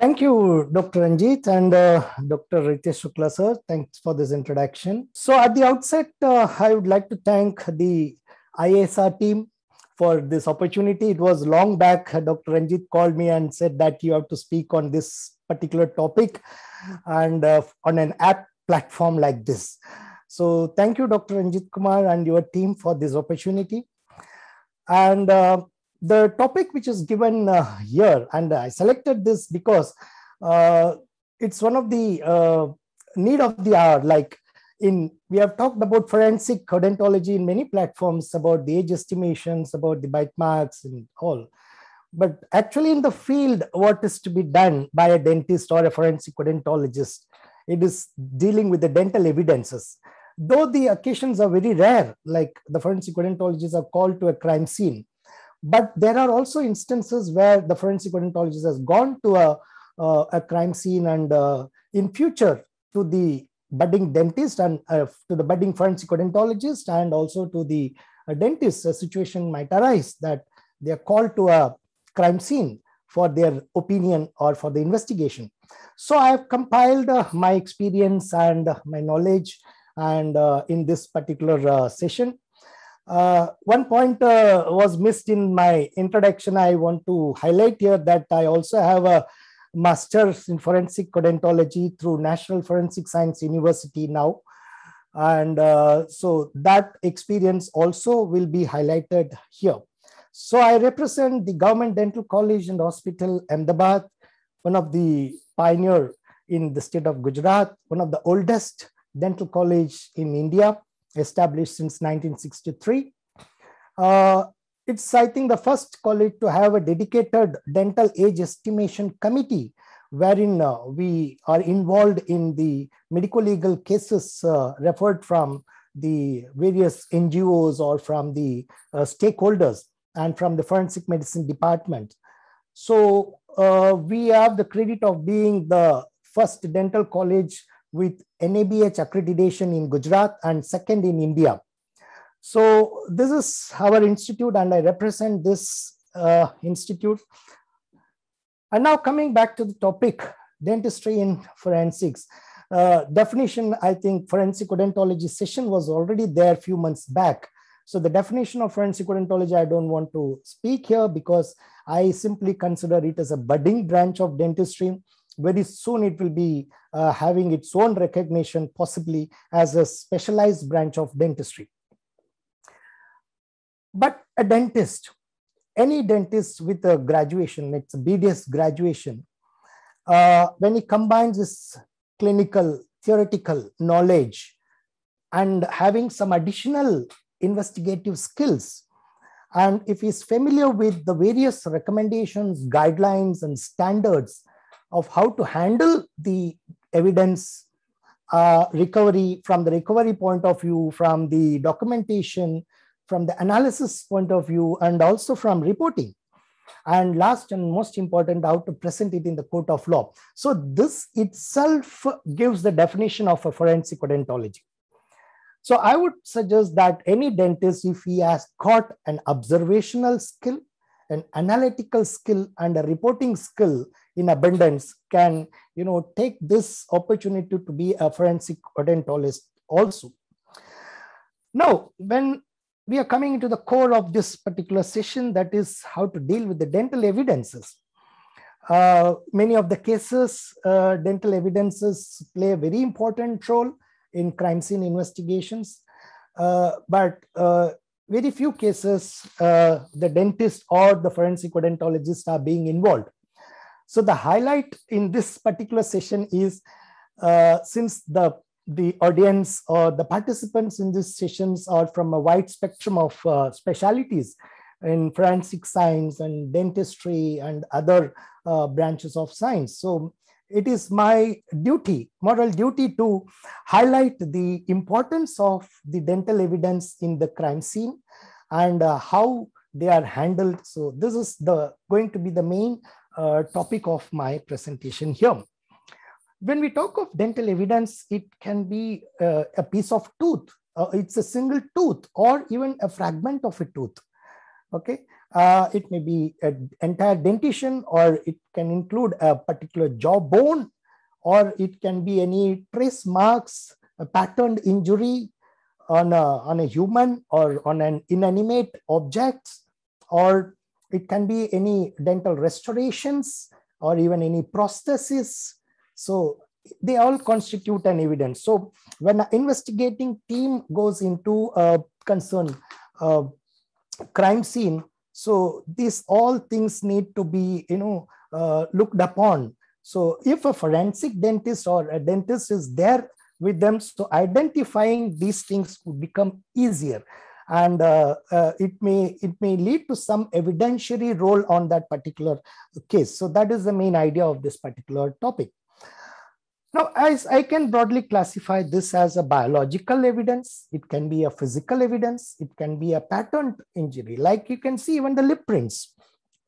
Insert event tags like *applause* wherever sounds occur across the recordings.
Thank you, Dr. Ranjit and uh, Dr. Ritesh Shukla, sir. Thanks for this introduction. So, at the outset, uh, I would like to thank the ISR team for this opportunity. It was long back, uh, Dr. Ranjit called me and said that you have to speak on this particular topic and uh, on an app platform like this. So, thank you, Dr. Ranjit Kumar and your team for this opportunity. And uh, the topic which is given uh, here, and I selected this because uh, it's one of the uh, need of the hour. Like in, we have talked about forensic odontology in many platforms about the age estimations, about the bite marks and all. But actually in the field, what is to be done by a dentist or a forensic odontologist, it is dealing with the dental evidences. Though the occasions are very rare, like the forensic odontologists are called to a crime scene, but there are also instances where the forensic odontologist has gone to a, uh, a crime scene and uh, in future to the budding dentist and uh, to the budding forensic odontologist and also to the uh, dentist, a situation might arise that they are called to a crime scene for their opinion or for the investigation. So I have compiled uh, my experience and my knowledge and uh, in this particular uh, session. Uh, one point uh, was missed in my introduction. I want to highlight here that I also have a master's in forensic odontology through National Forensic Science University now. And uh, so that experience also will be highlighted here. So I represent the Government Dental College and Hospital, Ahmedabad, one of the pioneer in the state of Gujarat, one of the oldest dental college in India established since 1963. Uh, it's, I think, the first college to have a dedicated dental age estimation committee wherein uh, we are involved in the medical legal cases uh, referred from the various NGOs or from the uh, stakeholders and from the forensic medicine department. So uh, we have the credit of being the first dental college with NABH accreditation in Gujarat and second in India. So this is our institute and I represent this uh, institute. And now coming back to the topic, dentistry in forensics. Uh, definition, I think forensic odontology session was already there a few months back. So the definition of forensic odontology, I don't want to speak here because I simply consider it as a budding branch of dentistry very soon it will be uh, having its own recognition possibly as a specialized branch of dentistry. But a dentist, any dentist with a graduation, it's a BDS graduation, uh, when he combines his clinical, theoretical knowledge and having some additional investigative skills, and if he's familiar with the various recommendations, guidelines, and standards of how to handle the evidence uh, recovery from the recovery point of view, from the documentation, from the analysis point of view, and also from reporting. And last and most important, how to present it in the court of law. So this itself gives the definition of a forensic odontology. So I would suggest that any dentist, if he has got an observational skill, an analytical skill, and a reporting skill, in abundance can you know take this opportunity to be a forensic odontologist also now when we are coming into the core of this particular session that is how to deal with the dental evidences uh, many of the cases uh, dental evidences play a very important role in crime scene investigations uh, but uh, very few cases uh, the dentist or the forensic odontologist are being involved so the highlight in this particular session is uh, since the the audience or the participants in these sessions are from a wide spectrum of uh, specialities in forensic science and dentistry and other uh, branches of science. So it is my duty, moral duty to highlight the importance of the dental evidence in the crime scene and uh, how they are handled. So this is the going to be the main uh, topic of my presentation here. When we talk of dental evidence, it can be uh, a piece of tooth. Uh, it's a single tooth or even a fragment of a tooth. Okay, uh, it may be an entire dentition or it can include a particular jaw bone or it can be any trace marks, a patterned injury on a, on a human or on an inanimate object or it can be any dental restorations or even any prosthesis. So they all constitute an evidence. So when an investigating team goes into a concern crime scene, so these all things need to be, you know, uh, looked upon. So if a forensic dentist or a dentist is there with them, so identifying these things would become easier and uh, uh, it may it may lead to some evidentiary role on that particular case so that is the main idea of this particular topic now as i can broadly classify this as a biological evidence it can be a physical evidence it can be a patterned injury like you can see even the lip prints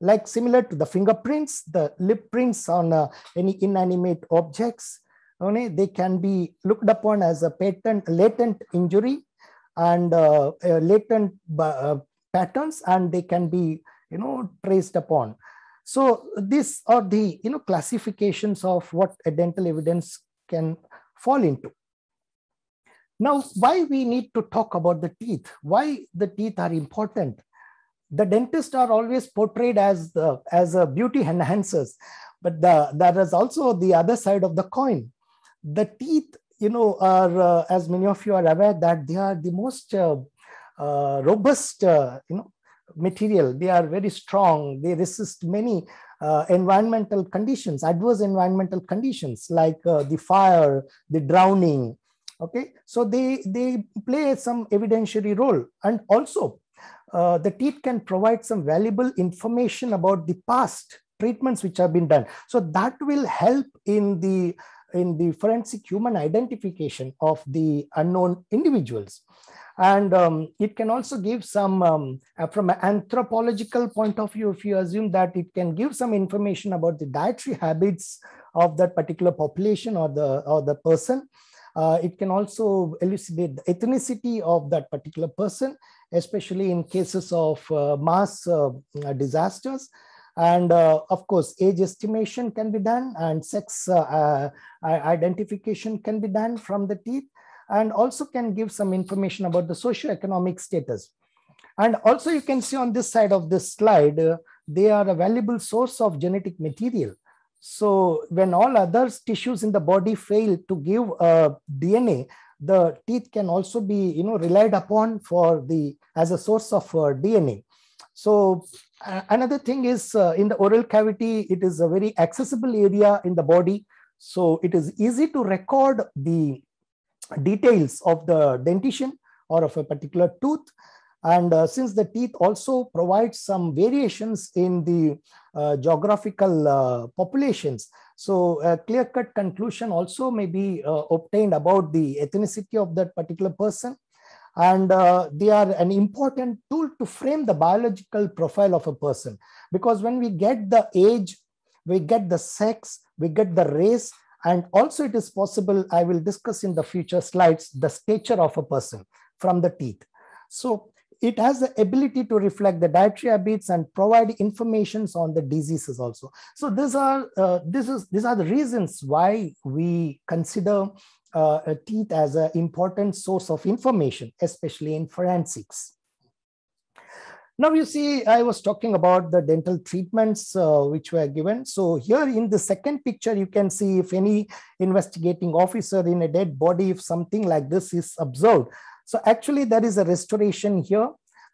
like similar to the fingerprints the lip prints on uh, any inanimate objects only they can be looked upon as a patent latent injury and uh, uh latent uh, patterns and they can be you know traced upon so these are the you know classifications of what a dental evidence can fall into now why we need to talk about the teeth why the teeth are important the dentists are always portrayed as the, as a beauty enhancers but the, there is also the other side of the coin the teeth you know, are uh, as many of you are aware that they are the most uh, uh, robust, you know, material. They are very strong. They resist many uh, environmental conditions, adverse environmental conditions like uh, the fire, the drowning. Okay, so they they play some evidentiary role, and also uh, the teeth can provide some valuable information about the past treatments which have been done. So that will help in the in the forensic human identification of the unknown individuals. And um, it can also give some, um, uh, from an anthropological point of view, if you assume that it can give some information about the dietary habits of that particular population or the, or the person. Uh, it can also elucidate the ethnicity of that particular person, especially in cases of uh, mass uh, disasters. And uh, of course, age estimation can be done and sex uh, uh, identification can be done from the teeth and also can give some information about the socioeconomic status. And also you can see on this side of this slide, uh, they are a valuable source of genetic material. So when all other tissues in the body fail to give uh, DNA, the teeth can also be you know, relied upon for the, as a source of uh, DNA. So another thing is uh, in the oral cavity, it is a very accessible area in the body. So it is easy to record the details of the dentition or of a particular tooth. And uh, since the teeth also provide some variations in the uh, geographical uh, populations, so a clear-cut conclusion also may be uh, obtained about the ethnicity of that particular person and uh, they are an important tool to frame the biological profile of a person because when we get the age we get the sex we get the race and also it is possible i will discuss in the future slides the stature of a person from the teeth so it has the ability to reflect the dietary habits and provide informations on the diseases also so these are uh, this is these are the reasons why we consider uh, teeth as an important source of information, especially in forensics. Now you see, I was talking about the dental treatments uh, which were given. So here in the second picture, you can see if any investigating officer in a dead body, if something like this is observed. So actually there is a restoration here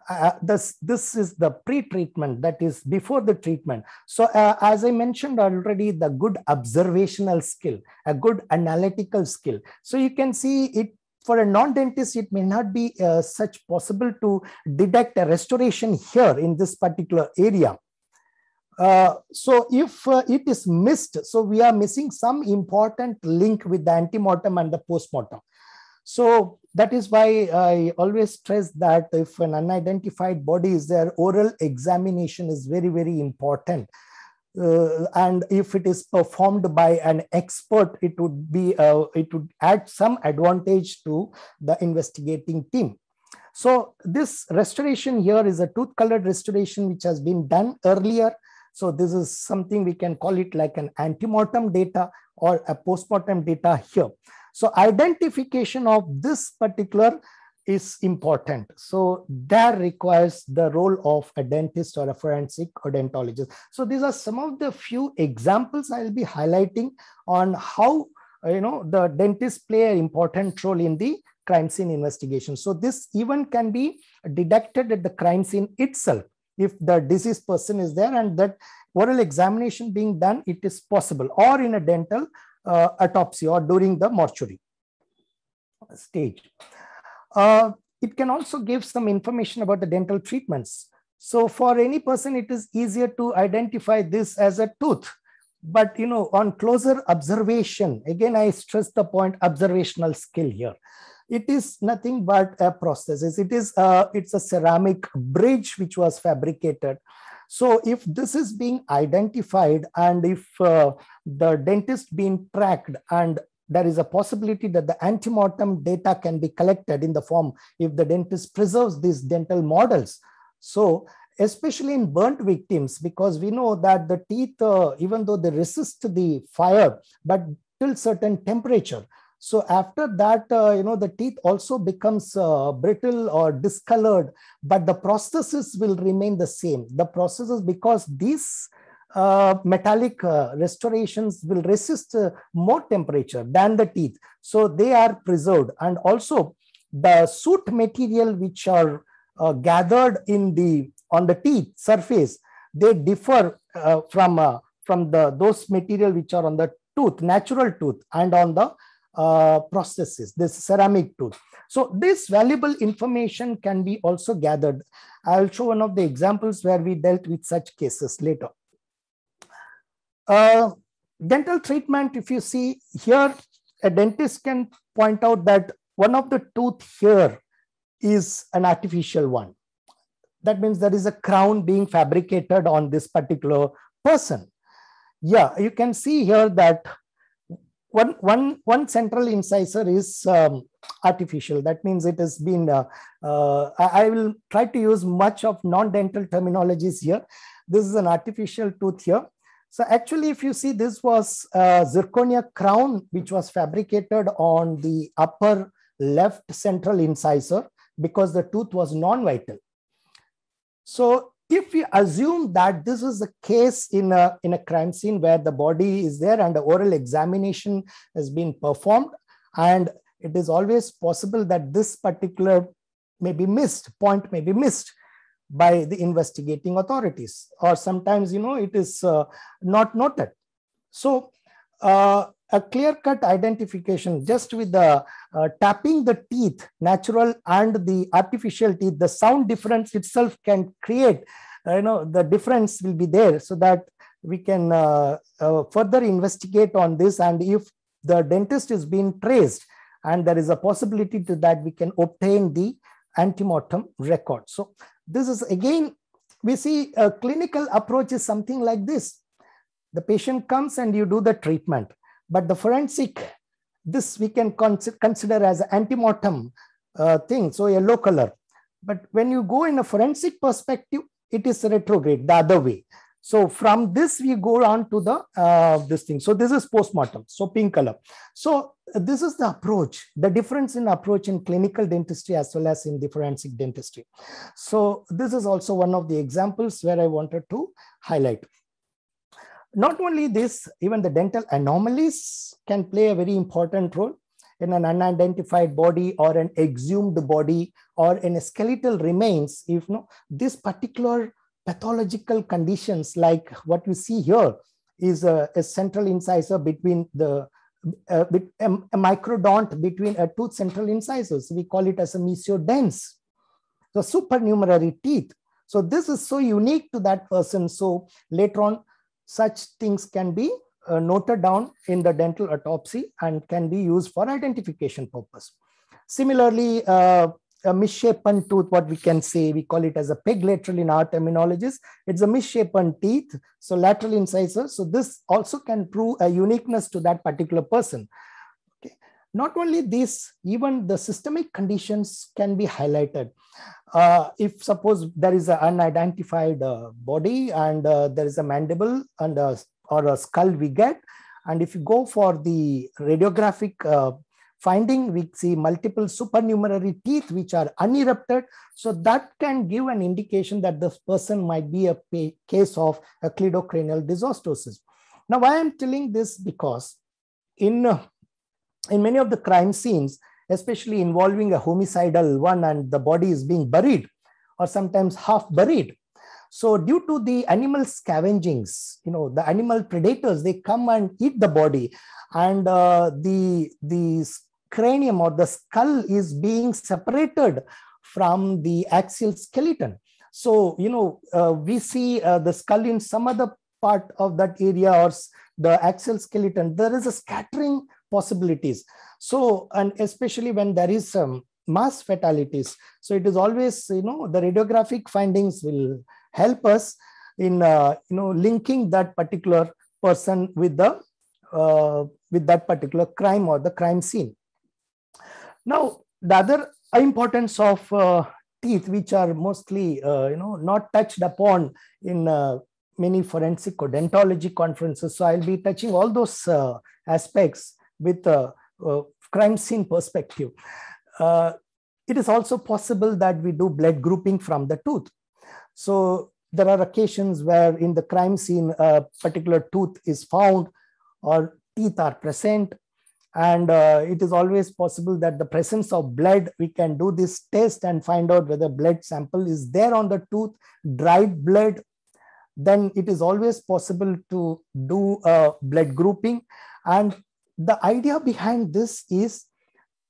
uh, uh, this, this is the pre-treatment that is before the treatment. So uh, as I mentioned already, the good observational skill, a good analytical skill. So you can see it for a non-dentist, it may not be uh, such possible to detect a restoration here in this particular area. Uh, so if uh, it is missed, so we are missing some important link with the antemortem and the postmortem. So that is why I always stress that if an unidentified body is there, oral examination is very, very important. Uh, and if it is performed by an expert, it would be uh, it would add some advantage to the investigating team. So this restoration here is a tooth colored restoration which has been done earlier. So this is something we can call it like an antemortem data or a postmortem data here. So identification of this particular is important. So that requires the role of a dentist or a forensic odontologist. So these are some of the few examples I'll be highlighting on how you know the dentist play an important role in the crime scene investigation. So this even can be detected at the crime scene itself. If the deceased person is there and that oral examination being done, it is possible. Or in a dental uh, autopsy or during the mortuary stage. Uh, it can also give some information about the dental treatments. So for any person, it is easier to identify this as a tooth. But you know, on closer observation, again, I stress the point observational skill here. It is nothing but a process. It is a, uh, it's a ceramic bridge which was fabricated so if this is being identified and if uh, the dentist being tracked and there is a possibility that the antemortem data can be collected in the form if the dentist preserves these dental models. So especially in burnt victims, because we know that the teeth, uh, even though they resist the fire, but till certain temperature, so after that, uh, you know, the teeth also becomes uh, brittle or discolored, but the processes will remain the same. The processes, because these uh, metallic uh, restorations will resist uh, more temperature than the teeth. So they are preserved. And also the soot material which are uh, gathered in the on the teeth surface, they differ from, from the those material which are on the tooth, natural tooth and on the uh, processes, this ceramic tooth. So this valuable information can be also gathered. I'll show one of the examples where we dealt with such cases later. Uh, dental treatment, if you see here, a dentist can point out that one of the tooth here is an artificial one. That means there is a crown being fabricated on this particular person. Yeah, you can see here that one, one, one central incisor is um, artificial. That means it has been, uh, uh, I, I, will try to use much of non-dental terminologies here. This is an artificial tooth here. So actually, if you see, this was a uh, zirconia crown, which was fabricated on the upper left central incisor because the tooth was non-vital. So if we assume that this is the case in a, in a crime scene where the body is there and the oral examination has been performed, and it is always possible that this particular may be missed, point may be missed by the investigating authorities, or sometimes, you know, it is uh, not noted. So, uh, a clear cut identification just with the uh, tapping the teeth, natural and the artificial teeth, the sound difference itself can create, uh, you know, the difference will be there so that we can uh, uh, further investigate on this. And if the dentist is being traced and there is a possibility to that, we can obtain the antemortem record. So this is again, we see a clinical approach is something like this. The patient comes and you do the treatment but the forensic, this we can consider as an mortem uh, thing, so a low color. But when you go in a forensic perspective, it is retrograde the other way. So from this, we go on to the uh, this thing. So this is postmortem, so pink color. So this is the approach, the difference in approach in clinical dentistry as well as in the forensic dentistry. So this is also one of the examples where I wanted to highlight. Not only this, even the dental anomalies can play a very important role in an unidentified body or an exhumed body or in skeletal remains. If you no, know, this particular pathological conditions like what you see here is a, a central incisor between the a, a, a microdont between a tooth central incisors. We call it as a mesiodens, the supernumerary teeth. So this is so unique to that person. So later on, such things can be uh, noted down in the dental autopsy and can be used for identification purpose. Similarly, uh, a misshapen tooth, what we can say, we call it as a peg lateral in our terminologies. It's a misshapen teeth, so lateral incisor. So this also can prove a uniqueness to that particular person. Okay. Not only this, even the systemic conditions can be highlighted uh, if suppose there is an unidentified uh, body and uh, there is a mandible and a, uh, or a skull we get and if you go for the radiographic uh, finding we see multiple supernumerary teeth which are unerupted so that can give an indication that this person might be a case of a cleidocranial dysostosis now why i'm telling this because in uh, in many of the crime scenes especially involving a homicidal one and the body is being buried or sometimes half buried. So due to the animal scavengings, you know, the animal predators, they come and eat the body and uh, the, the cranium or the skull is being separated from the axial skeleton. So, you know, uh, we see uh, the skull in some other part of that area or the axial skeleton. There is a scattering possibilities. So, and especially when there is some mass fatalities. So it is always, you know, the radiographic findings will help us in, uh, you know, linking that particular person with the, uh, with that particular crime or the crime scene. Now, the other importance of uh, teeth, which are mostly, uh, you know, not touched upon in uh, many forensic or dentology conferences. So I'll be touching all those uh, aspects with a, a crime scene perspective. Uh, it is also possible that we do blood grouping from the tooth. So there are occasions where in the crime scene, a particular tooth is found or teeth are present. And uh, it is always possible that the presence of blood, we can do this test and find out whether blood sample is there on the tooth, dried blood. Then it is always possible to do a uh, blood grouping and the idea behind this is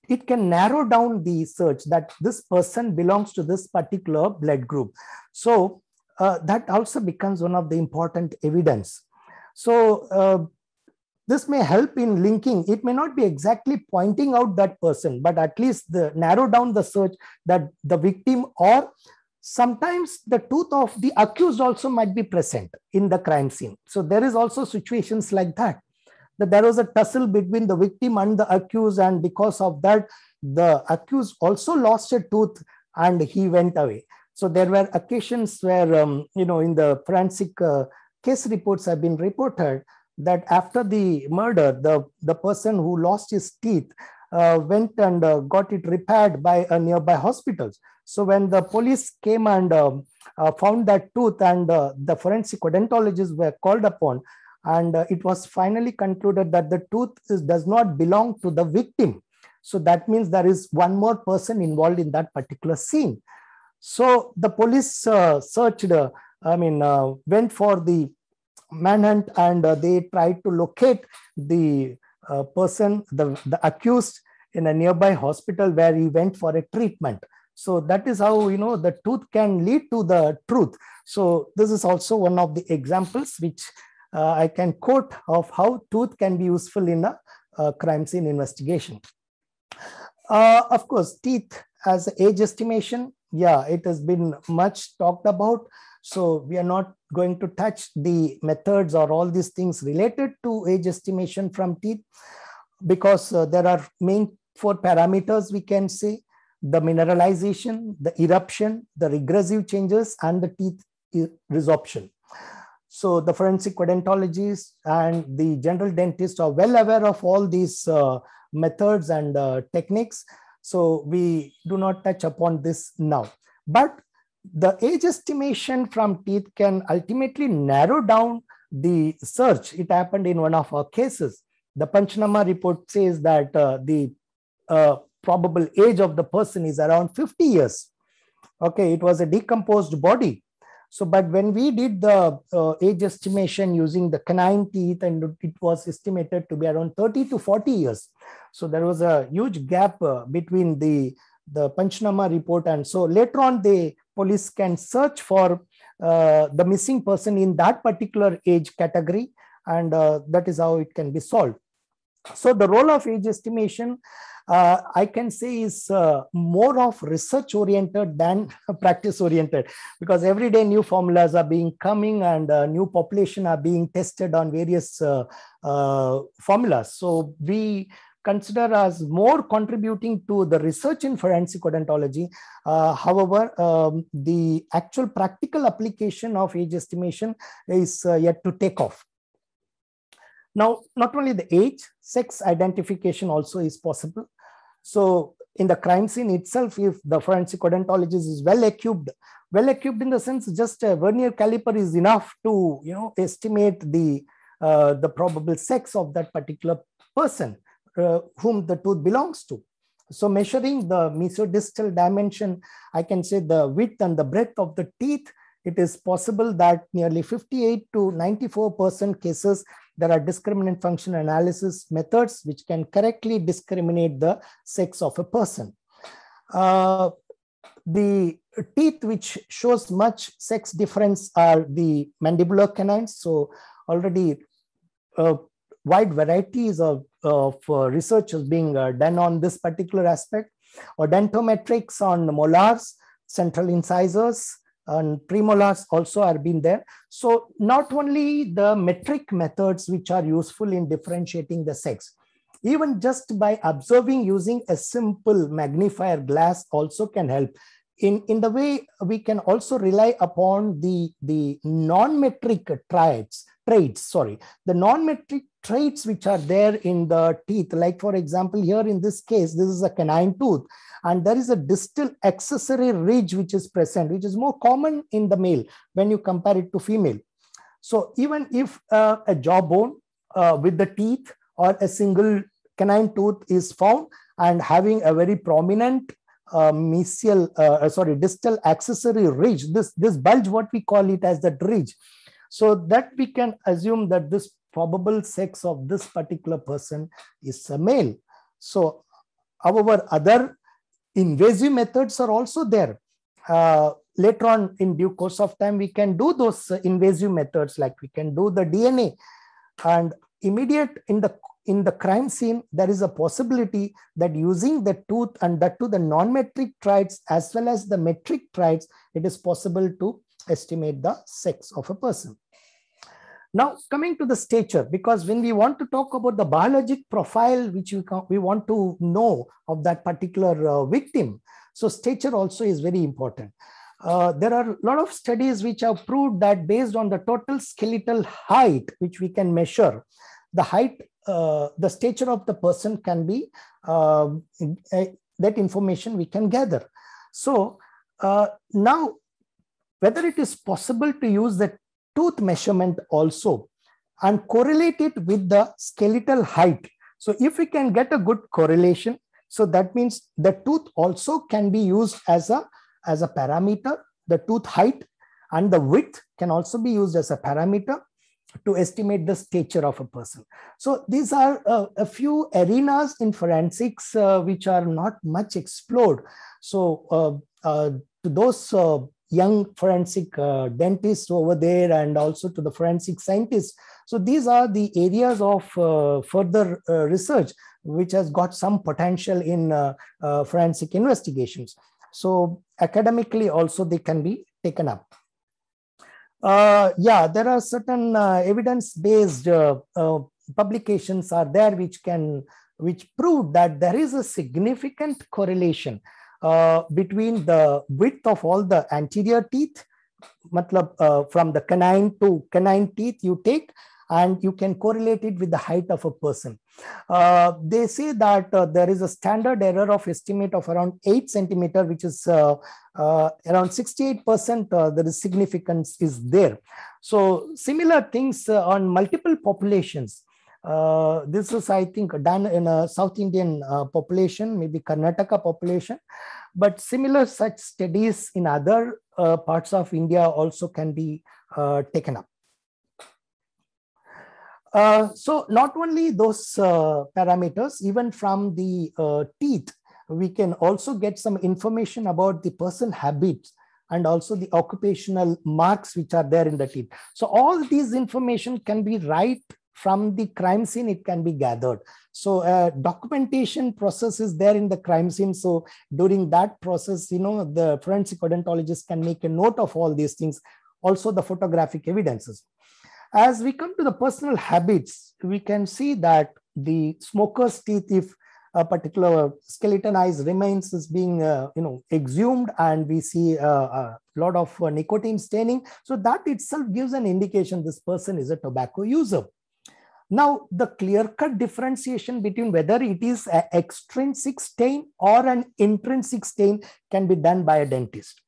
it can narrow down the search that this person belongs to this particular blood group. So uh, that also becomes one of the important evidence. So uh, this may help in linking. It may not be exactly pointing out that person, but at least the, narrow down the search that the victim or sometimes the tooth of the accused also might be present in the crime scene. So there is also situations like that that there was a tussle between the victim and the accused and because of that the accused also lost a tooth and he went away so there were occasions where um, you know in the forensic uh, case reports have been reported that after the murder the, the person who lost his teeth uh, went and uh, got it repaired by a nearby hospital so when the police came and um, uh, found that tooth and uh, the forensic odontologists were called upon and uh, it was finally concluded that the tooth is, does not belong to the victim. So that means there is one more person involved in that particular scene. So the police uh, searched, uh, I mean, uh, went for the manhunt and uh, they tried to locate the uh, person, the, the accused in a nearby hospital where he went for a treatment. So that is how, you know, the truth can lead to the truth. So this is also one of the examples which uh, I can quote of how tooth can be useful in a, a uh, crime scene investigation. Uh, of course, teeth as age estimation, yeah, it has been much talked about. So we are not going to touch the methods or all these things related to age estimation from teeth because uh, there are main four parameters we can say the mineralization, the eruption, the regressive changes, and the teeth resorption. So the forensic odontologists and the general dentists are well aware of all these uh, methods and uh, techniques. So we do not touch upon this now. But the age estimation from teeth can ultimately narrow down the search. It happened in one of our cases. The Panchanama report says that uh, the uh, probable age of the person is around 50 years. Okay, it was a decomposed body so, but when we did the uh, age estimation using the canine teeth, and it was estimated to be around 30 to 40 years. So there was a huge gap uh, between the the Panchnama report, and so later on, the police can search for uh, the missing person in that particular age category, and uh, that is how it can be solved. So the role of age estimation uh, I can say is uh, more of research oriented than *laughs* practice oriented because every day new formulas are being coming and uh, new population are being tested on various uh, uh, formulas. So we consider as more contributing to the research in forensic odontology. Uh, however, um, the actual practical application of age estimation is uh, yet to take off. Now, not only the age, sex identification also is possible. So in the crime scene itself, if the forensic odontologist is well equipped, well equipped in the sense just a vernier caliper is enough to you know estimate the uh, the probable sex of that particular person uh, whom the tooth belongs to. So measuring the mesodistal dimension, I can say the width and the breadth of the teeth, it is possible that nearly 58 to 94% cases there are discriminant function analysis methods which can correctly discriminate the sex of a person. Uh, the teeth which shows much sex difference are the mandibular canines. So already wide varieties of, of uh, research is being uh, done on this particular aspect Odontometrics on molars, central incisors, and premolars also have been there. So not only the metric methods which are useful in differentiating the sex, even just by observing using a simple magnifier glass also can help. In, in the way we can also rely upon the, the non-metric traits, traits, sorry, the non-metric traits which are there in the teeth. Like for example, here in this case, this is a canine tooth. And there is a distal accessory ridge which is present, which is more common in the male when you compare it to female. So even if uh, a jawbone uh, with the teeth or a single canine tooth is found and having a very prominent uh, mesial, uh, uh sorry, distal accessory ridge, this, this bulge, what we call it as the ridge. So that we can assume that this probable sex of this particular person is a male. So however, other invasive methods are also there. Uh, later on in due course of time, we can do those uh, invasive methods like we can do the DNA and immediate in the in the crime scene, there is a possibility that using the tooth and that to the non-metric traits as well as the metric traits, it is possible to estimate the sex of a person. Now, coming to the stature, because when we want to talk about the biologic profile which we, we want to know of that particular uh, victim, so stature also is very important. Uh, there are a lot of studies which have proved that based on the total skeletal height, which we can measure, the height, uh, the stature of the person can be, um, that information we can gather. So uh, now, whether it is possible to use the tooth measurement also and correlate it with the skeletal height. So if we can get a good correlation, so that means the tooth also can be used as a, as a parameter. The tooth height and the width can also be used as a parameter to estimate the stature of a person. So these are uh, a few arenas in forensics uh, which are not much explored. So uh, uh to those uh, young forensic uh, dentists over there and also to the forensic scientists. So these are the areas of uh, further uh, research which has got some potential in uh, uh, forensic investigations. So academically also they can be taken up. Uh, yeah, there are certain evidence-based publications are there which can which prove that there is a significant correlation uh, between the width of all the anterior teeth, matlab, uh, from the canine to canine teeth you take, and you can correlate it with the height of a person. Uh, they say that uh, there is a standard error of estimate of around 8 centimeter, which is uh, uh around 68%, uh, there is significance is there. So similar things uh, on multiple populations. Uh, this is, I think, done in a South Indian uh, population, maybe Karnataka population, but similar such studies in other uh, parts of India also can be uh, taken up. Uh, so not only those parameters, even from the teeth, we can also get some information about the person habits and also the occupational marks which are there in the teeth. So all these information can be right from the crime scene it can be gathered so uh, documentation process is there in the crime scene so during that process you know the forensic odontologist can make a note of all these things also the photographic evidences as we come to the personal habits we can see that the smoker's teeth if a particular skeletonized remains is being uh, you know exhumed and we see uh, a lot of uh, nicotine staining so that itself gives an indication this person is a tobacco user now, the clear-cut differentiation between whether it is an extrinsic stain or an intrinsic stain can be done by a dentist.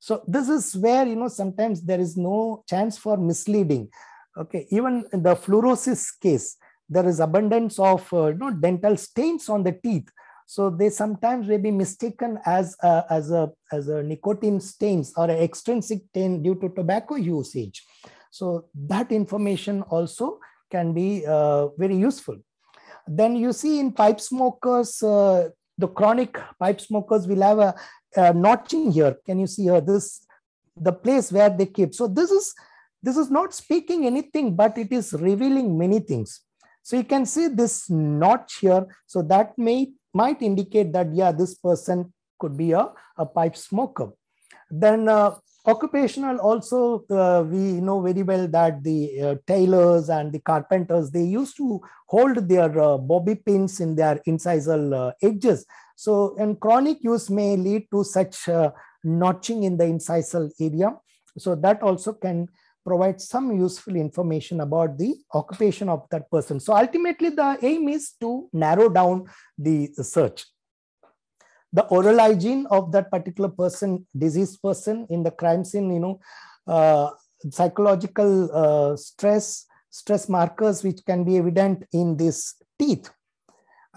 So this is where, you know, sometimes there is no chance for misleading. Okay, even the fluorosis case, there is abundance of uh, you know, dental stains on the teeth. So they sometimes may be mistaken as a, as a, as a nicotine stains or an extrinsic stain due to tobacco usage. So that information also can be uh, very useful. Then you see in pipe smokers, uh, the chronic pipe smokers will have a, a notching here. Can you see here? This the place where they keep. So this is this is not speaking anything, but it is revealing many things. So you can see this notch here. So that may might indicate that, yeah, this person could be a, a pipe smoker. Then uh, occupational also uh, we know very well that the uh, tailors and the carpenters they used to hold their uh, bobby pins in their incisal uh, edges so and chronic use may lead to such uh, notching in the incisal area so that also can provide some useful information about the occupation of that person so ultimately the aim is to narrow down the search the oral hygiene of that particular person, diseased person in the crime scene, you know, uh, psychological uh, stress, stress markers, which can be evident in this teeth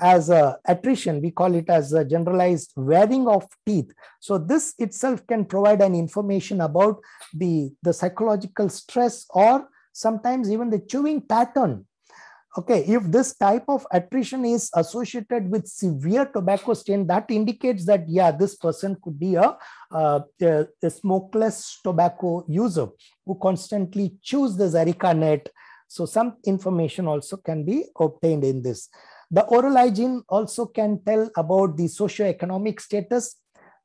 as a attrition we call it as a generalized wearing of teeth so this itself can provide an information about the the psychological stress or sometimes even the chewing pattern okay, if this type of attrition is associated with severe tobacco stain, that indicates that, yeah, this person could be a, a, a smokeless tobacco user who constantly chews the zarika net. So some information also can be obtained in this. The oral hygiene also can tell about the socioeconomic status,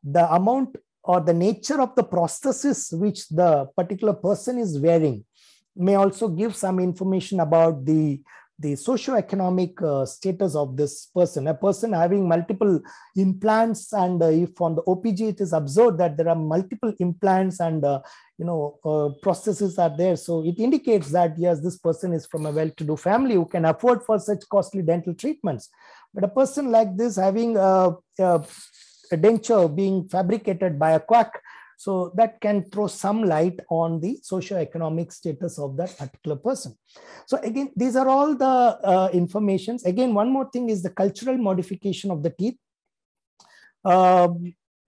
the amount or the nature of the prosthesis which the particular person is wearing may also give some information about the the socio-economic uh, status of this person. A person having multiple implants, and uh, if on the OPG it is observed that there are multiple implants and uh, you know uh, processes are there, so it indicates that yes, this person is from a well-to-do family who can afford for such costly dental treatments. But a person like this having a, uh, a, uh, a denture being fabricated by a quack so that can throw some light on the socioeconomic economic status of that particular person. So again, these are all the uh, informations. Again, one more thing is the cultural modification of the teeth. Uh,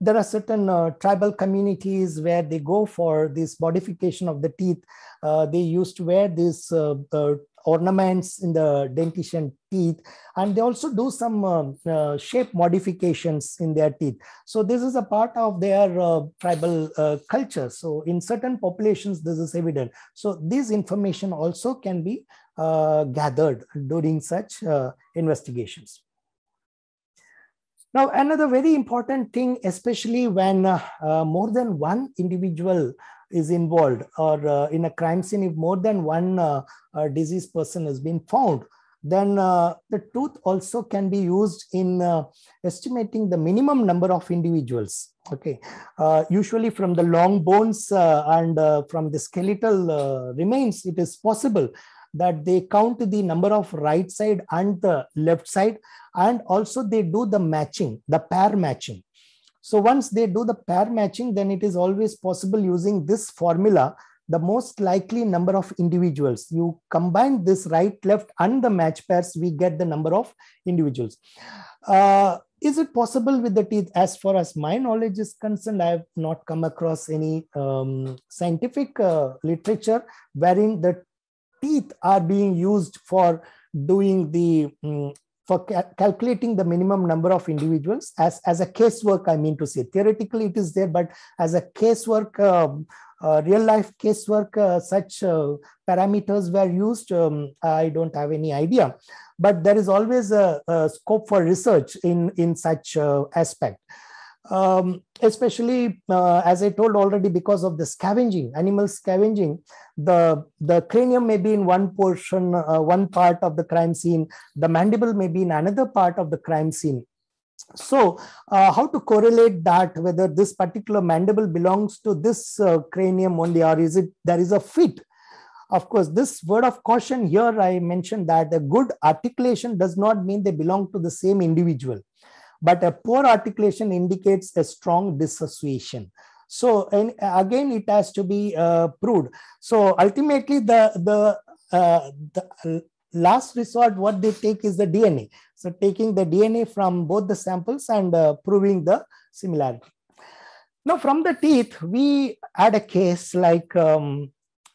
there are certain uh, tribal communities where they go for this modification of the teeth. Uh, they used to wear these uh, uh ornaments in the dentition teeth and they also do some um, uh, shape modifications in their teeth so this is a part of their uh, tribal uh, culture so in certain populations this is evident so this information also can be uh, gathered during such uh, investigations now, another very important thing, especially when uh, uh, more than one individual is involved or uh, in a crime scene if more than one uh, uh, diseased person has been found then uh, the truth also can be used in uh, estimating the minimum number of individuals okay uh, usually from the long bones and from the skeletal remains it is possible that they count the number of right side and the left side and also they do the matching the pair matching so once they do the pair matching, then it is always possible using this formula, the most likely number of individuals. You combine this right, left, and the match pairs, we get the number of individuals. Uh, is it possible with the teeth? As far as my knowledge is concerned, I have not come across any um, scientific uh, literature wherein the teeth are being used for doing the um, for calculating the minimum number of individuals as, as a casework, I mean to say. Theoretically, it is there, but as a casework, uh, real life casework, uh, such uh, parameters were used. Um, I don't have any idea, but there is always a, a scope for research in, in such uh, aspect um, especially uh, as I told already, because of the scavenging, animal scavenging, the the cranium may be in one portion, uh, one part of the crime scene, the mandible may be in another part of the crime scene. So, uh, how to correlate that whether this particular mandible belongs to this uh, cranium only, or is it there is a fit? Of course, this word of caution here I mentioned that a good articulation does not mean they belong to the same individual but a poor articulation indicates a strong dissociation so and again it has to be uh, proved so ultimately the the, uh, the last resort what they take is the dna so taking the dna from both the samples and uh, proving the similarity now from the teeth we had a case like um,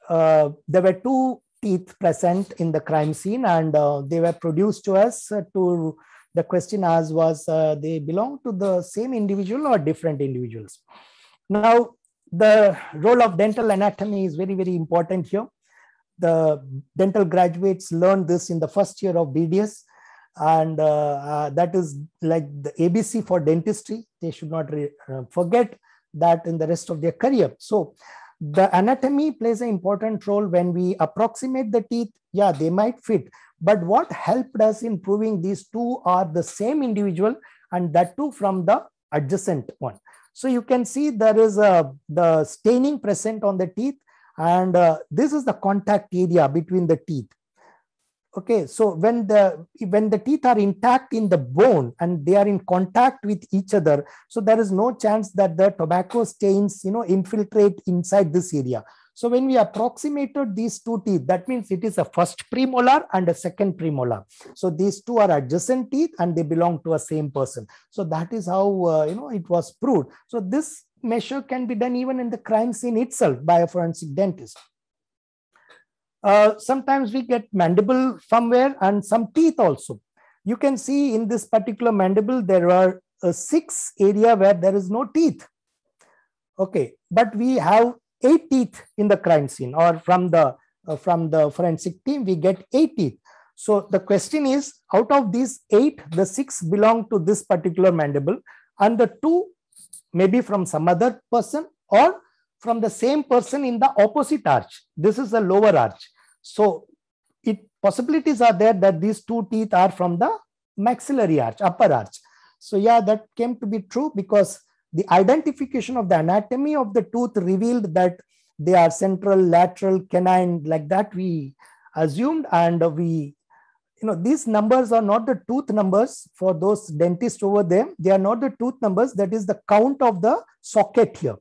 uh, there were two teeth present in the crime scene and uh, they were produced to us to the question asked was uh, they belong to the same individual or different individuals. Now, the role of dental anatomy is very, very important here. The dental graduates learn this in the first year of BDS, and uh, uh, that is like the ABC for dentistry. They should not uh, forget that in the rest of their career. So, the anatomy plays an important role when we approximate the teeth. Yeah, they might fit, but what helped us in proving these two are the same individual and that too from the adjacent one. So you can see there is a, the staining present on the teeth and uh, this is the contact area between the teeth. Okay, so when the when the teeth are intact in the bone and they are in contact with each other, so there is no chance that the tobacco stains, you know, infiltrate inside this area. So when we approximated these two teeth, that means it is a first premolar and a second premolar. So these two are adjacent teeth and they belong to a same person. So that is how, uh, you know, it was proved. So this measure can be done even in the crime scene itself by a forensic dentist. Uh, sometimes we get mandible somewhere and some teeth also. You can see in this particular mandible, there are uh, six area where there is no teeth. Okay, but we have eight teeth in the crime scene or from the uh, from the forensic team we get eight so the question is out of these eight the six belong to this particular mandible and the two maybe from some other person or from the same person in the opposite arch this is the lower arch so it possibilities are there that these two teeth are from the maxillary arch upper arch so yeah that came to be true because the identification of the anatomy of the tooth revealed that they are central lateral canine like that we assumed and we you know these numbers are not the tooth numbers for those dentists over there they are not the tooth numbers that is the count of the socket here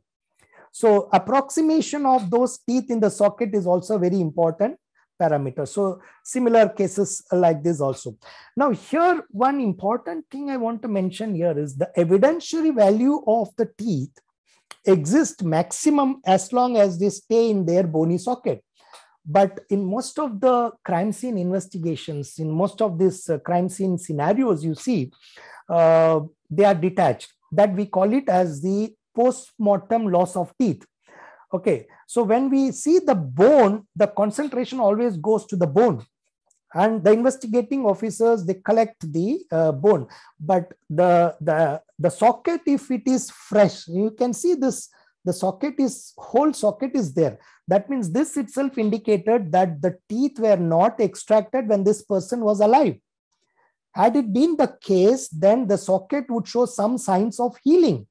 so approximation of those teeth in the socket is also very important parameter. So similar cases like this also. Now here, one important thing I want to mention here is the evidentiary value of the teeth exist maximum as long as they stay in their bony socket. But in most of the crime scene investigations, in most of these uh, crime scene scenarios you see, uh, they are detached. That we call it as the post-mortem loss of teeth Okay, so when we see the bone, the concentration always goes to the bone. And the investigating officers, they collect the uh, bone. But the, the, the socket, if it is fresh, you can see this, the socket is, whole socket is there. That means this itself indicated that the teeth were not extracted when this person was alive. Had it been the case, then the socket would show some signs of healing.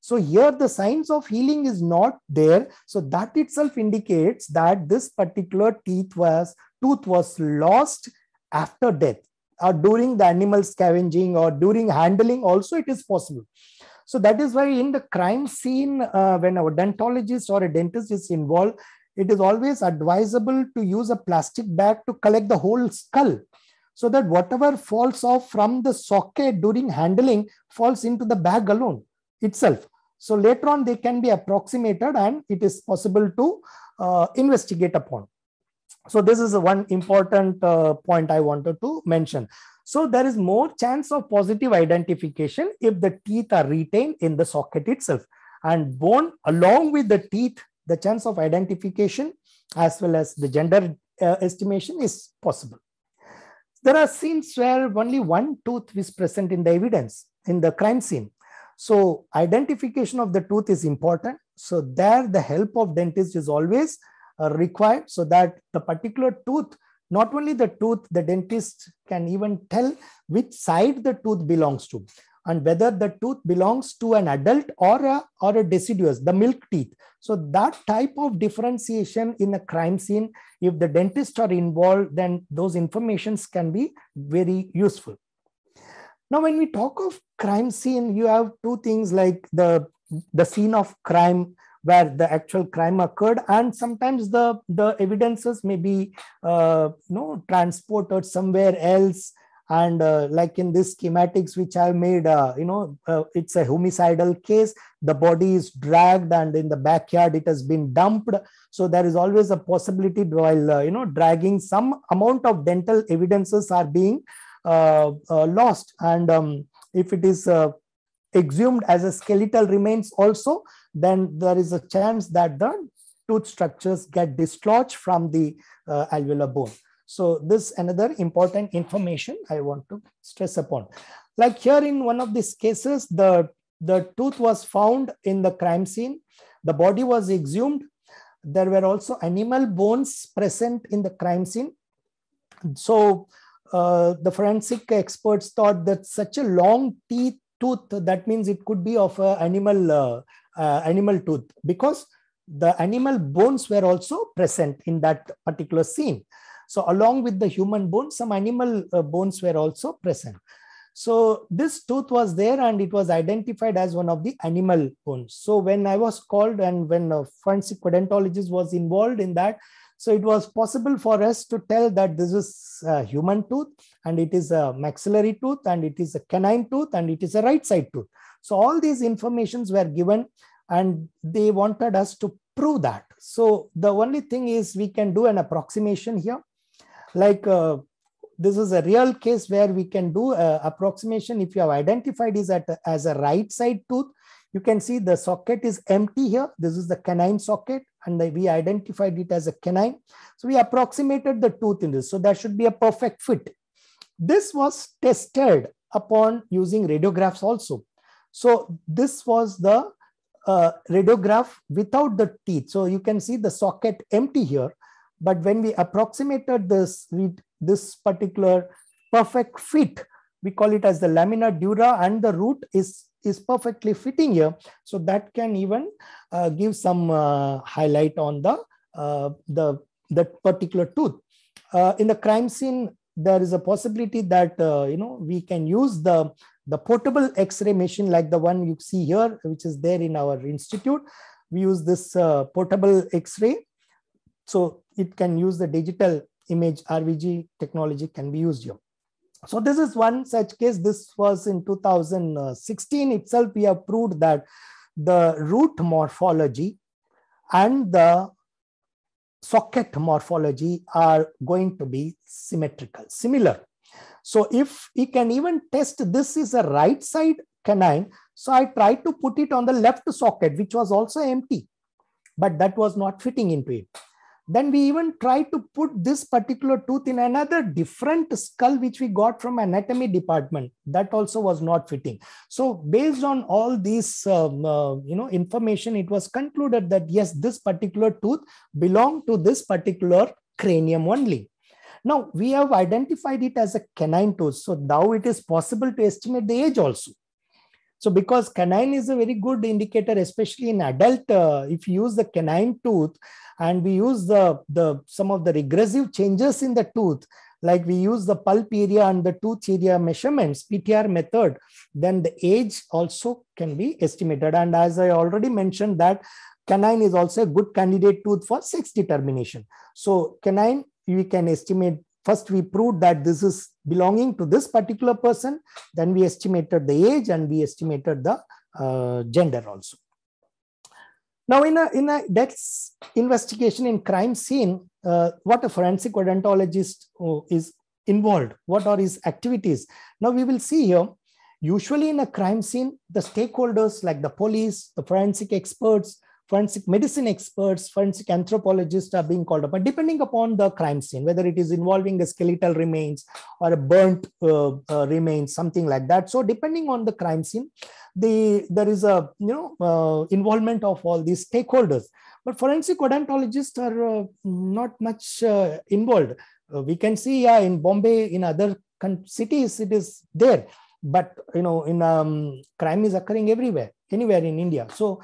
So here the signs of healing is not there. So that itself indicates that this particular teeth was tooth was lost after death or during the animal scavenging or during handling also it is possible. So that is why in the crime scene, uh, when our dentologist or a dentist is involved, it is always advisable to use a plastic bag to collect the whole skull so that whatever falls off from the socket during handling falls into the bag alone itself. So later on, they can be approximated and it is possible to uh, investigate upon. So this is one important uh, point I wanted to mention. So there is more chance of positive identification if the teeth are retained in the socket itself and bone along with the teeth, the chance of identification as well as the gender uh, estimation is possible. There are scenes where only one tooth is present in the evidence in the crime scene so identification of the tooth is important. So there the help of dentist is always uh, required so that the particular tooth, not only the tooth, the dentist can even tell which side the tooth belongs to and whether the tooth belongs to an adult or a, or a deciduous, the milk teeth. So that type of differentiation in a crime scene, if the dentist are involved, then those informations can be very useful. Now, when we talk of crime scene you have two things like the the scene of crime where the actual crime occurred and sometimes the the evidences may be uh, you know transported somewhere else and uh, like in this schematics which i've made uh, you know uh, it's a homicidal case the body is dragged and in the backyard it has been dumped so there is always a possibility while uh, you know dragging some amount of dental evidences are being uh, uh, lost and um, if it is uh, exhumed as a skeletal remains also, then there is a chance that the tooth structures get dislodged from the uh, alveolar bone. So this another important information I want to stress upon. Like here in one of these cases, the, the tooth was found in the crime scene. The body was exhumed. There were also animal bones present in the crime scene. So uh, the forensic experts thought that such a long teeth tooth that means it could be of a animal uh, uh, animal tooth because the animal bones were also present in that particular scene so along with the human bones some animal uh, bones were also present so this tooth was there and it was identified as one of the animal bones so when i was called and when a forensic odontologist was involved in that so it was possible for us to tell that this is a human tooth and it is a maxillary tooth and it is a canine tooth and it is a right side tooth. So all these informations were given and they wanted us to prove that. So the only thing is we can do an approximation here. Like uh, this is a real case where we can do uh, approximation if you have identified is at as a right side tooth you can see the socket is empty here. This is the canine socket and we identified it as a canine. So we approximated the tooth in this. So that should be a perfect fit. This was tested upon using radiographs also. So this was the uh, radiograph without the teeth. So you can see the socket empty here. But when we approximated this, we, this particular perfect fit, we call it as the lamina dura and the root is is perfectly fitting here. So that can even uh, give some uh, highlight on the, uh, the that particular tooth. Uh, in the crime scene, there is a possibility that, uh, you know, we can use the, the portable X-ray machine like the one you see here, which is there in our institute. We use this uh, portable X-ray. So it can use the digital image RVG technology can be used here so this is one such case this was in 2016 itself we have proved that the root morphology and the socket morphology are going to be symmetrical similar so if we can even test this is a right side canine so i tried to put it on the left socket which was also empty but that was not fitting into it then we even tried to put this particular tooth in another different skull, which we got from anatomy department. That also was not fitting. So based on all these, um, uh, you know, information, it was concluded that yes, this particular tooth belonged to this particular cranium only. Now we have identified it as a canine tooth. So now it is possible to estimate the age also. So because canine is a very good indicator, especially in adult, uh, if you use the canine tooth and we use the, the some of the regressive changes in the tooth, like we use the pulp area and the tooth area measurements, PTR method, then the age also can be estimated. And as I already mentioned that canine is also a good candidate tooth for sex determination. So canine, we can estimate First, we proved that this is belonging to this particular person. Then we estimated the age and we estimated the uh, gender also. Now, in a, in a death investigation in crime scene, uh, what a forensic odontologist uh, is involved, what are his activities. Now, we will see here, usually in a crime scene, the stakeholders like the police, the forensic experts, forensic medicine experts, forensic anthropologists are being called upon, depending upon the crime scene, whether it is involving a skeletal remains or a burnt uh, uh, remains, something like that. So depending on the crime scene, the, there is a you know uh, involvement of all these stakeholders. But forensic odontologists are uh, not much uh, involved. Uh, we can see yeah, in Bombay, in other cities, it is there. But you know, in um, crime is occurring everywhere, anywhere in India. So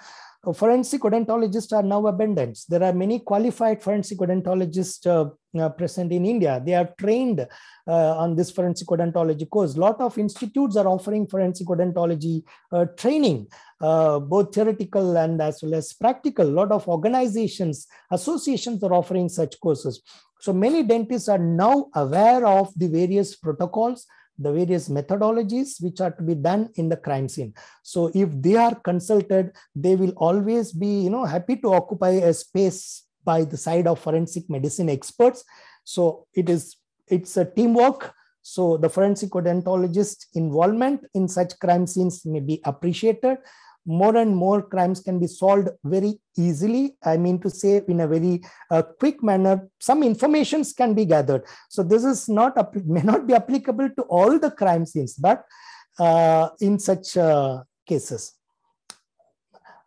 forensic odontologists are now abundant. There are many qualified forensic odontologists uh, uh, present in India. They are trained uh, on this forensic odontology course. A lot of institutes are offering forensic odontology uh, training, uh, both theoretical and as well as practical. A lot of organizations, associations are offering such courses. So many dentists are now aware of the various protocols, the various methodologies which are to be done in the crime scene. So if they are consulted, they will always be you know, happy to occupy a space by the side of forensic medicine experts. So it is it's a teamwork. So the forensic odontologist involvement in such crime scenes may be appreciated more and more crimes can be solved very easily. I mean to say in a very uh, quick manner, some informations can be gathered. So this is not *laughs* may not be applicable to all the crime scenes, but uh, in such uh, cases.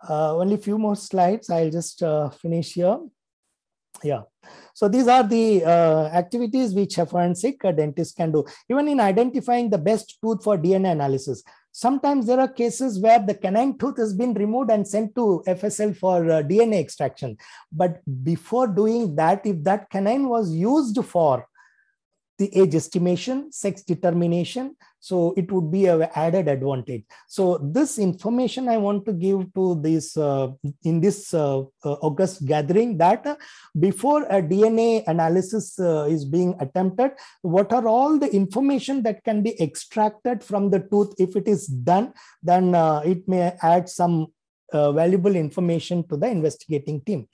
Uh, only few more slides. I'll just uh, finish here. Yeah. So these are the uh, activities which a forensic a dentist can do, even in identifying the best tooth for DNA analysis. Sometimes there are cases where the canine tooth has been removed and sent to FSL for uh, DNA extraction. But before doing that, if that canine was used for the age estimation, sex determination. So it would be an added advantage. So this information I want to give to this uh, in this uh, uh August gathering that uh, before a DNA analysis uh, is being attempted, what are all the information that can be extracted from the tooth? If it is done, then uh, it may add some valuable information to the investigating team.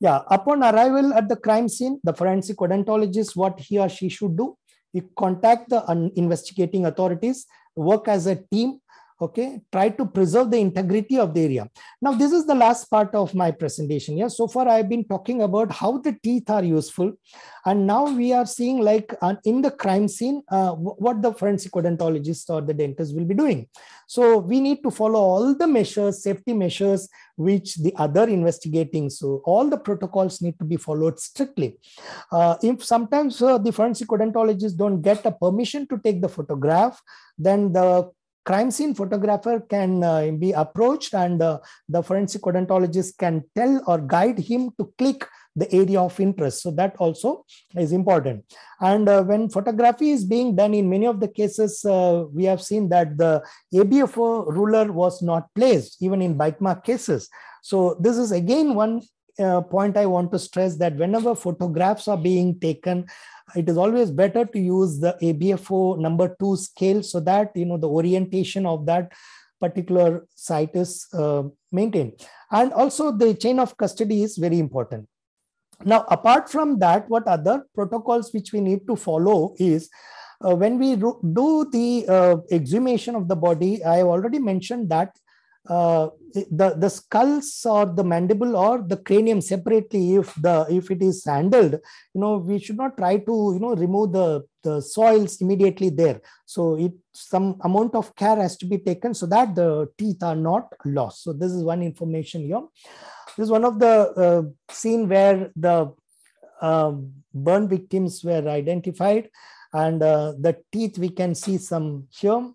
Yeah, upon arrival at the crime scene, the forensic odontologist, what he or she should do, you contact the investigating authorities, work as a team okay try to preserve the integrity of the area now this is the last part of my presentation yeah so far i've been talking about how the teeth are useful and now we are seeing like uh, in the crime scene uh, what the forensic odontologist or the dentist will be doing so we need to follow all the measures safety measures which the other investigating so all the protocols need to be followed strictly uh, if sometimes uh, the forensic odontologists don't get a permission to take the photograph then the crime scene photographer can uh, be approached and uh, the forensic odontologist can tell or guide him to click the area of interest. So that also is important. And uh, when photography is being done in many of the cases, uh, we have seen that the ABFO ruler was not placed even in bite mark cases. So this is again one uh, point I want to stress that whenever photographs are being taken, it is always better to use the ABFO number two scale so that you know the orientation of that particular site is uh, maintained. And also the chain of custody is very important. Now, apart from that, what other protocols which we need to follow is uh, when we do the uh, exhumation of the body, I have already mentioned that uh, the the skulls or the mandible or the cranium separately if the if it is handled you know we should not try to you know remove the the soils immediately there so it some amount of care has to be taken so that the teeth are not lost so this is one information here this is one of the uh, scene where the uh, burn victims were identified and uh, the teeth we can see some here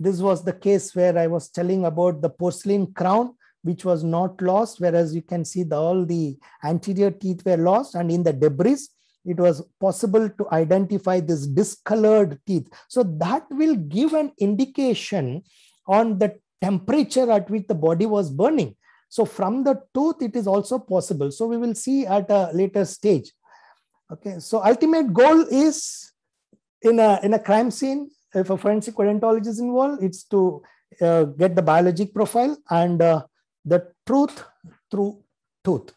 this was the case where I was telling about the porcelain crown, which was not lost, whereas you can see the, all the anterior teeth were lost. And in the debris, it was possible to identify this discolored teeth. So that will give an indication on the temperature at which the body was burning. So from the tooth, it is also possible. So we will see at a later stage. Okay, so ultimate goal is in a, in a crime scene, if a forensic odontologist is involved, it's to uh, get the biologic profile and uh, the truth through tooth.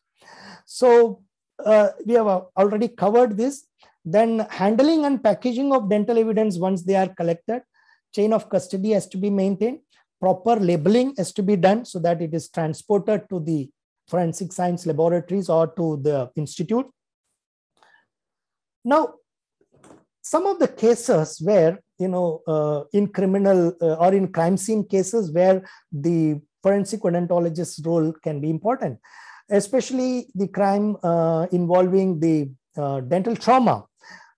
So uh, we have uh, already covered this. Then handling and packaging of dental evidence once they are collected, chain of custody has to be maintained, proper labeling has to be done so that it is transported to the forensic science laboratories or to the institute. Now, some of the cases where you know, uh, in criminal uh, or in crime scene cases where the forensic odontologist's role can be important, especially the crime uh, involving the uh, dental trauma.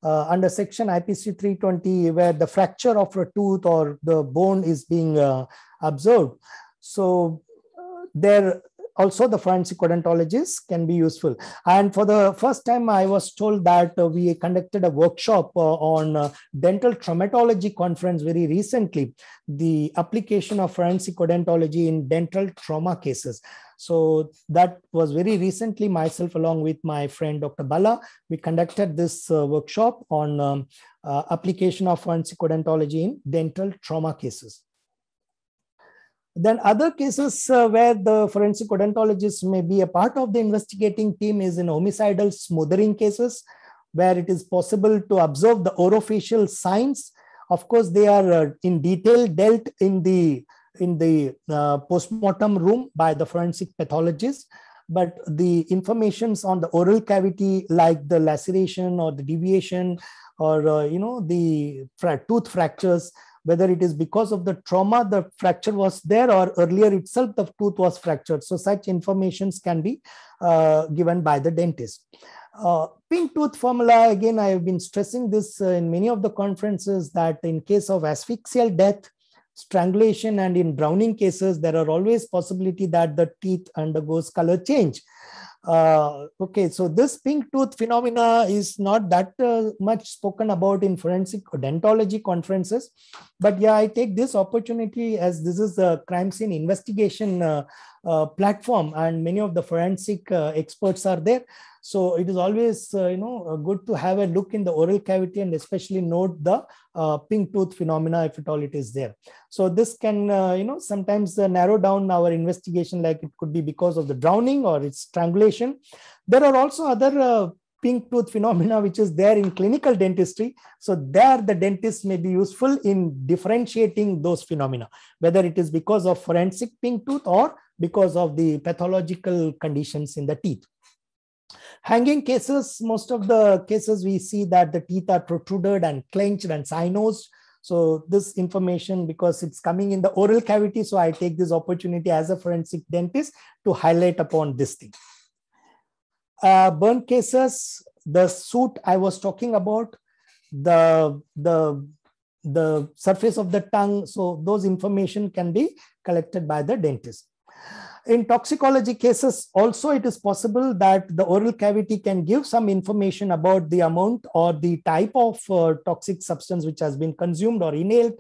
Uh, under section IPC 320, where the fracture of a tooth or the bone is being uh, observed. So, there also the forensic odontologists can be useful. And for the first time, I was told that uh, we conducted a workshop uh, on uh, dental traumatology conference very recently, the application of forensic odontology in dental trauma cases. So that was very recently myself along with my friend Dr. Bala, we conducted this uh, workshop on um, uh, application of forensic odontology in dental trauma cases. Then other cases uh, where the forensic odontologist may be a part of the investigating team is in homicidal smothering cases, where it is possible to observe the orofacial signs. Of course, they are uh, in detail dealt in the in the uh, postmortem room by the forensic pathologist but the informations on the oral cavity like the laceration or the deviation or uh, you know the fra tooth fractures whether it is because of the trauma the fracture was there or earlier itself the tooth was fractured. So such informations can be uh, given by the dentist. Uh, pink tooth formula, again, I have been stressing this uh, in many of the conferences that in case of asphyxial death, strangulation and in Browning cases, there are always possibility that the teeth undergoes color change. Uh, okay, so this pink tooth phenomena is not that uh, much spoken about in forensic odontology conferences, but yeah, I take this opportunity as this is a crime scene investigation uh, uh platform, and many of the forensic uh, experts are there. So it is always uh, you know good to have a look in the oral cavity and especially note the pink tooth phenomena if at all it is there. So this can you know sometimes narrow down our investigation, like it could be because of the drowning or it's strangulation there are also other uh, pink tooth phenomena which is there in clinical dentistry. So there the dentist may be useful in differentiating those phenomena, whether it is because of forensic pink tooth or because of the pathological conditions in the teeth. Hanging cases, most of the cases we see that the teeth are protruded and clenched and sinosed. So this information, because it's coming in the oral cavity, so I take this opportunity as a forensic dentist to highlight upon this thing uh, burn cases, the suit I was talking about, the, the, the surface of the tongue. So those information can be collected by the dentist. In toxicology cases, also it is possible that the oral cavity can give some information about the amount or the type of uh, toxic substance which has been consumed or inhaled.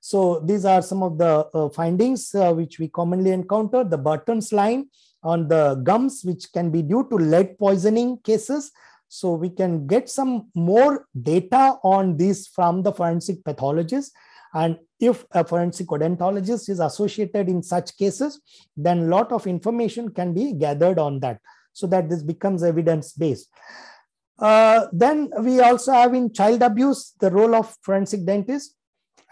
So these are some of the uh, findings uh, which we commonly encounter, the Burton's line on the gums, which can be due to lead poisoning cases. So we can get some more data on this from the forensic pathologist. And if a forensic odontologist is associated in such cases, then lot of information can be gathered on that so that this becomes evidence-based. Uh, then we also have in child abuse, the role of forensic dentist.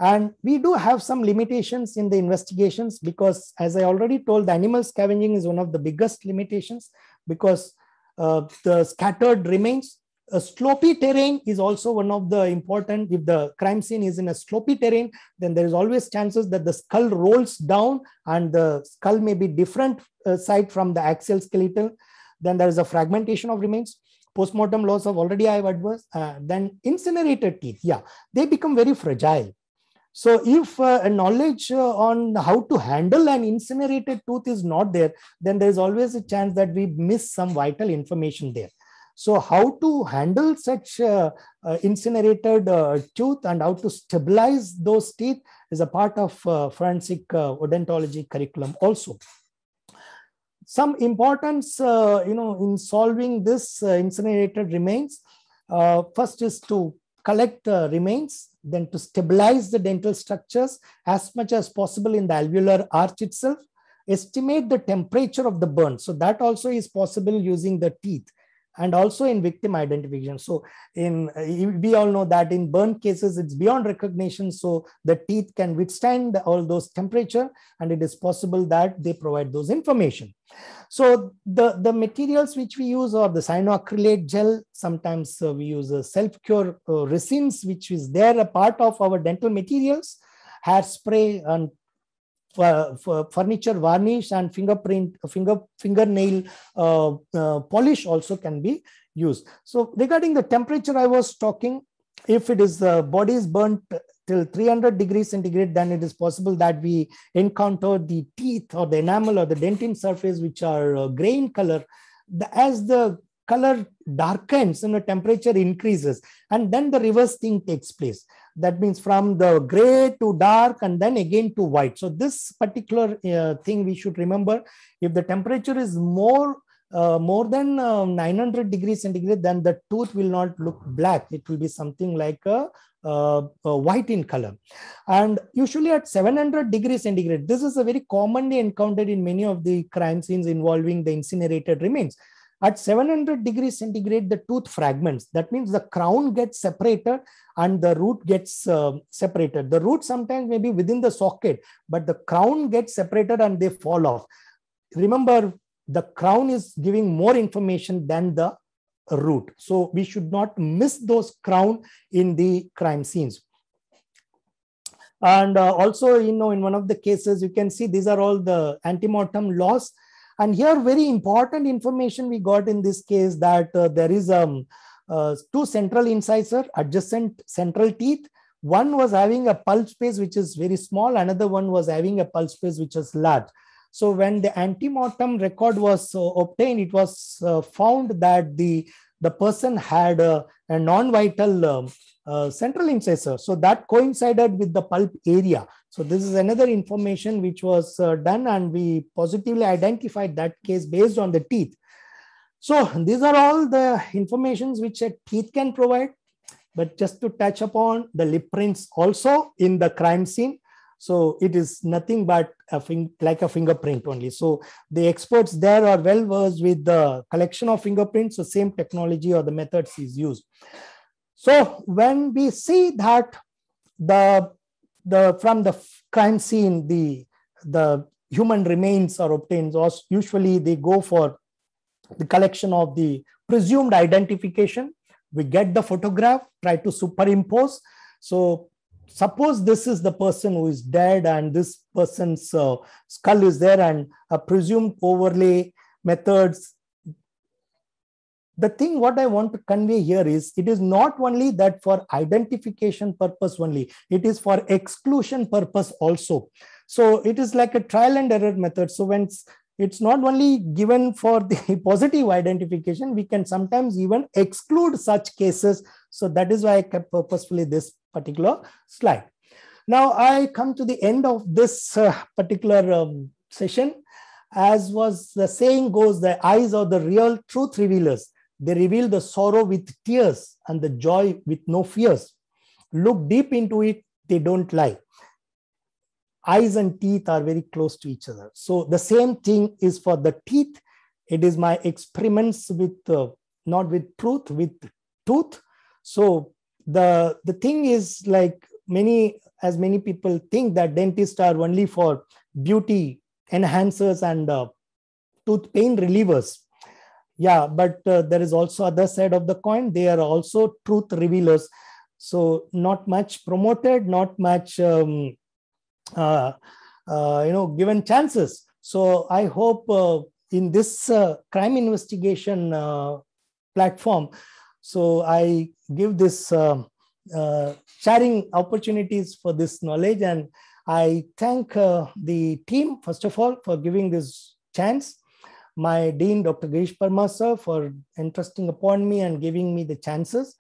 And we do have some limitations in the investigations because, as I already told, the animal scavenging is one of the biggest limitations because uh, the scattered remains. A slopy terrain is also one of the important, if the crime scene is in a slopy terrain, then there is always chances that the skull rolls down and the skull may be different uh, side from the axial skeletal. Then there is a fragmentation of remains postmortem loss of already I have adverse, uh, then incinerated teeth, yeah, they become very fragile. So if uh, knowledge uh, on how to handle an incinerated tooth is not there, then there is always a chance that we miss some vital information there. So how to handle such uh, uh incinerated uh, tooth and how to stabilize those teeth is a part of uh, forensic odontology curriculum also. Some importance, you know, in solving this incinerated remains, first is to collect the remains then to stabilize the dental structures as much as possible in the alveolar arch itself, estimate the temperature of the burn. So that also is possible using the teeth and also in victim identification. So in uh, we all know that in burn cases, it's beyond recognition. So the teeth can withstand all those temperature and it is possible that they provide those information. So the, the materials which we use are the cyanoacrylate gel. Sometimes uh, we use a self-cure uh, resins, which is there a part of our dental materials, hairspray and for, uh, for furniture varnish and fingerprint, finger fingernail uh, uh, polish also can be used. So regarding the temperature I was talking, if it is the uh, body is burnt till 300 degrees centigrade, then it is possible that we encounter the teeth or the enamel or the dentin surface, which are uh, gray in color. The, as the color darkens and the temperature increases, and then the reverse thing takes place. That means from the gray to dark and then again to white. So this particular uh, thing we should remember, if the temperature is more uh, more than uh, 900 degrees centigrade, then the tooth will not look black. It will be something like a, a, uh, a, white in color. And usually at 700 degrees centigrade, this is a very commonly encountered in many of the crime scenes involving the incinerated remains. At 700 degrees centigrade, the tooth fragments. That means the crown gets separated and the root gets uh, separated. The root sometimes may be within the socket, but the crown gets separated and they fall off remember the crown is giving more information than the root. So we should not miss those crown in the crime scenes. And uh, also, you know, in one of the cases, you can see these are all the antemortem laws. And here, very important information we got in this case that uh, there is um, uh, two central incisor, adjacent central teeth. One was having a pulp space, which is very small. Another one was having a pulp space, which is large. So when the antemortem record was uh, obtained, it was uh, found that the the person had a, a non-vital um, uh, central incisor. So that coincided with the pulp area. So this is another information which was uh, done and we positively identified that case based on the teeth. So these are all the informations which a teeth can provide. But just to touch upon the lip prints also in the crime scene, so it is nothing but a like a fingerprint only. So the experts there are well versed with the collection of fingerprints. The so same technology or the methods is used. So when we see that the the from the crime scene the the human remains are obtained, or usually they go for the collection of the presumed identification. We get the photograph, try to superimpose. So suppose this is the person who is dead and this person's uh, skull is there and a presumed overlay methods the thing what i want to convey here is it is not only that for identification purpose only it is for exclusion purpose also so it is like a trial and error method so when it's not only given for the *laughs* positive identification, we can sometimes even exclude such cases. So that is why I kept purposefully this particular slide. Now I come to the end of this uh, particular um, session. As was the saying goes, the eyes are the real truth revealers. They reveal the sorrow with tears and the joy with no fears. Look deep into it, they don't lie eyes and teeth are very close to each other. So the same thing is for the teeth. It is my experiments with, uh, not with truth, with tooth. So the, the thing is like many, as many people think that dentists are only for beauty enhancers and uh, tooth pain relievers. Yeah, but uh, there is also other side of the coin. They are also truth revealers. So not much promoted, not much um, uh, uh, you know, given chances. So I hope uh, in this crime investigation platform, so I give this sharing opportunities for this knowledge and I thank uh, the team, first of all, for giving this chance. My dean, Dr. Girish Parma, sir, for entrusting upon me and giving me the chances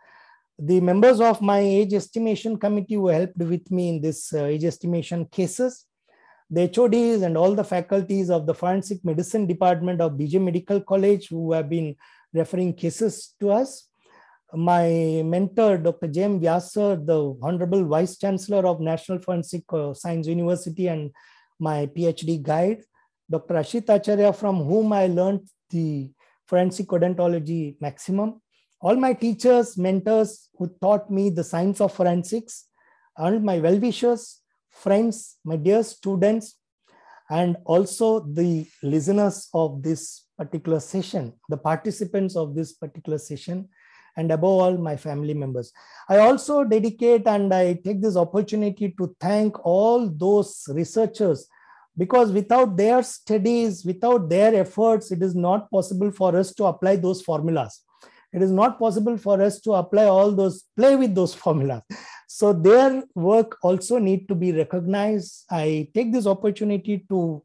the members of my age estimation committee who helped with me in this uh, age estimation cases, the HODs and all the faculties of the forensic medicine department of BJ Medical College who have been referring cases to us. My mentor, Dr. J M Vyasa, the Honorable Vice Chancellor of National Forensic uh, Science University and my PhD guide, Dr. Ashit Acharya, from whom I learned the forensic odontology maximum all my teachers, mentors who taught me the science of forensics, and my well wishers, friends, my dear students, and also the listeners of this particular session, the participants of this particular session, and above all, my family members. I also dedicate and I take this opportunity to thank all those researchers because without their studies, without their efforts, it is not possible for us to apply those formulas it is not possible for us to apply all those, play with those *laughs* formulas. So their work also need to be recognized. I take this opportunity to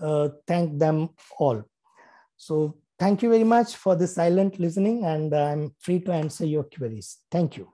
uh, thank them all. So thank you very much for the silent listening and I'm free to answer your queries. Thank you.